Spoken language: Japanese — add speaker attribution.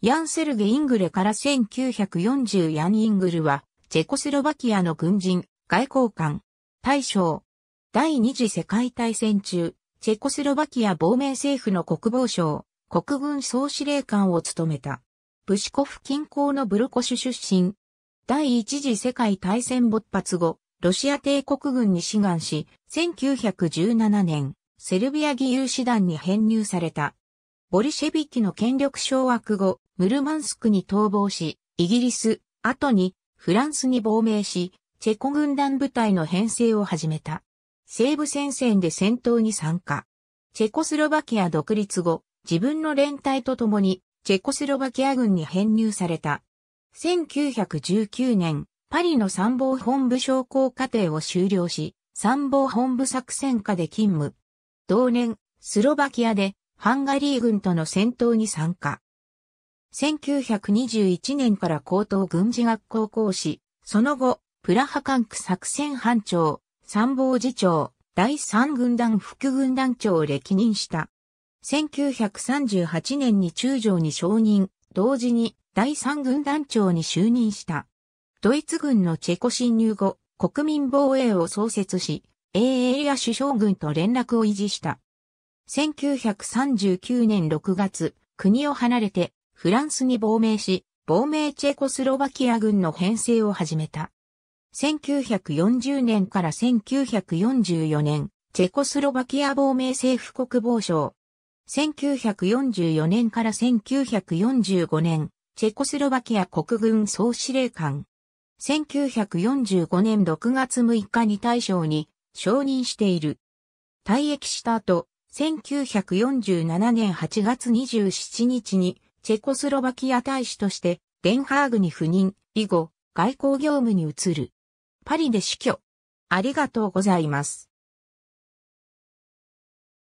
Speaker 1: ヤンセルゲ・イングレから1940ヤン・イングルは、チェコスロバキアの軍人、外交官、大将。第二次世界大戦中、チェコスロバキア亡命政府の国防省、国軍総司令官を務めた。ブシコフ近郊のブルコシュ出身。第一次世界大戦勃発後、ロシア帝国軍に志願し、1917年、セルビア義勇師団に編入された。ボリシェビキの権力掌握後、ムルマンスクに逃亡し、イギリス、後にフランスに亡命し、チェコ軍団部隊の編成を始めた。西部戦線で戦闘に参加。チェコスロバキア独立後、自分の連帯と共に、チェコスロバキア軍に編入された。1919年、パリの参謀本部将校課程を修了し、参謀本部作戦下で勤務。同年、スロバキアでハンガリー軍との戦闘に参加。1921年から高等軍事学校講師、その後、プラハ管区作戦班長、参謀次長、第三軍団副軍団長を歴任した。1938年に中将に承認、同時に第三軍団長に就任した。ドイツ軍のチェコ侵入後、国民防衛を創設し、AA や首相軍と連絡を維持した。1939年6月、国を離れてフランスに亡命し、亡命チェコスロバキア軍の編成を始めた。1940年から1944年、チェコスロバキア亡命政府国防省。1944年から1945年、チェコスロバキア国軍総司令官。1945年6月6日に大将に承認している。退役した後、1947年8月27日にチェコスロバキア大使としてデンハーグに赴任、以後外交業務に移る。パリで死去。ありがとうございます。